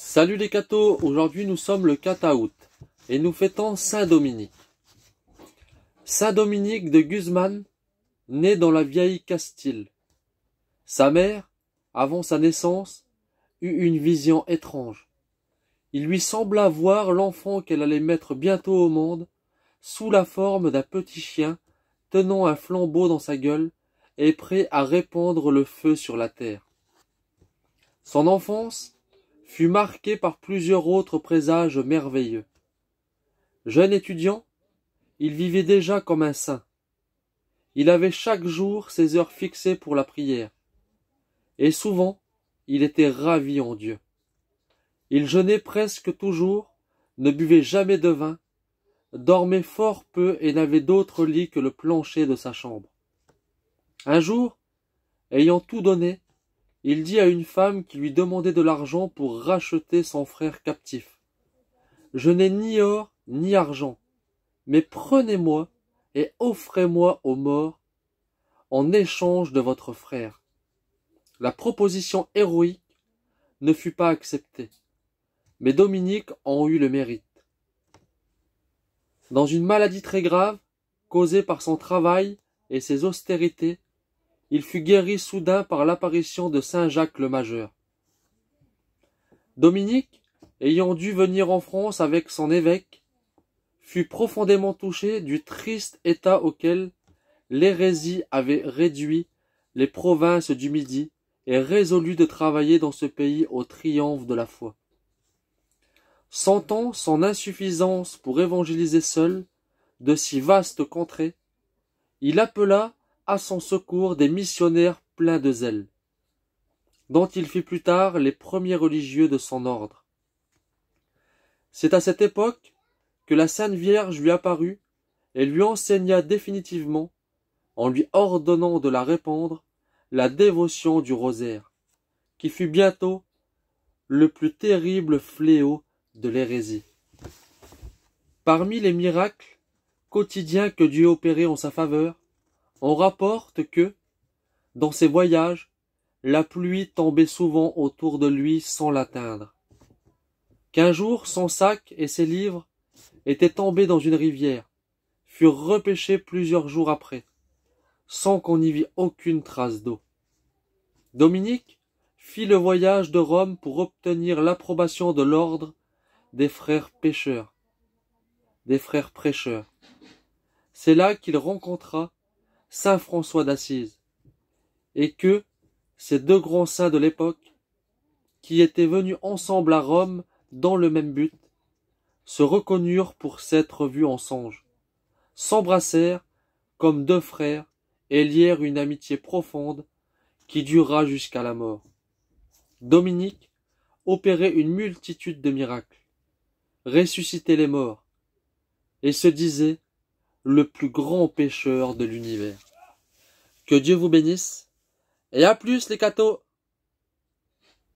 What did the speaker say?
Salut les cathos, aujourd'hui nous sommes le 4 août et nous fêtons Saint Dominique. Saint Dominique de Guzman, né dans la vieille Castille. Sa mère, avant sa naissance, eut une vision étrange. Il lui sembla voir l'enfant qu'elle allait mettre bientôt au monde sous la forme d'un petit chien tenant un flambeau dans sa gueule et prêt à répandre le feu sur la terre. Son enfance fut marqué par plusieurs autres présages merveilleux. Jeune étudiant, il vivait déjà comme un saint. Il avait chaque jour ses heures fixées pour la prière. Et souvent, il était ravi en Dieu. Il jeûnait presque toujours, ne buvait jamais de vin, dormait fort peu et n'avait d'autre lit que le plancher de sa chambre. Un jour, ayant tout donné, il dit à une femme qui lui demandait de l'argent pour racheter son frère captif. Je n'ai ni or ni argent, mais prenez-moi et offrez-moi aux morts en échange de votre frère. La proposition héroïque ne fut pas acceptée, mais Dominique en eut le mérite. Dans une maladie très grave, causée par son travail et ses austérités, il fut guéri soudain par l'apparition de saint Jacques le Majeur. Dominique, ayant dû venir en France avec son évêque, fut profondément touché du triste état auquel l'hérésie avait réduit les provinces du Midi et résolut de travailler dans ce pays au triomphe de la foi. Sentant son insuffisance pour évangéliser seul de si vastes contrées, il appela à son secours des missionnaires pleins de zèle, dont il fit plus tard les premiers religieux de son ordre. C'est à cette époque que la Sainte Vierge lui apparut et lui enseigna définitivement, en lui ordonnant de la répandre, la dévotion du rosaire, qui fut bientôt le plus terrible fléau de l'hérésie. Parmi les miracles quotidiens que Dieu opérait en sa faveur, on rapporte que, dans ses voyages, la pluie tombait souvent autour de lui sans l'atteindre. Qu'un jour, son sac et ses livres étaient tombés dans une rivière, furent repêchés plusieurs jours après, sans qu'on y vit aucune trace d'eau. Dominique fit le voyage de Rome pour obtenir l'approbation de l'ordre des frères pêcheurs, des frères prêcheurs. C'est là qu'il rencontra Saint François d'Assise, et que ces deux grands saints de l'époque, qui étaient venus ensemble à Rome dans le même but, se reconnurent pour s'être vus en songe, s'embrassèrent comme deux frères et lièrent une amitié profonde qui dura jusqu'à la mort. Dominique opérait une multitude de miracles, ressuscitait les morts, et se disait le plus grand pécheur de l'univers. Que Dieu vous bénisse et à plus les cathos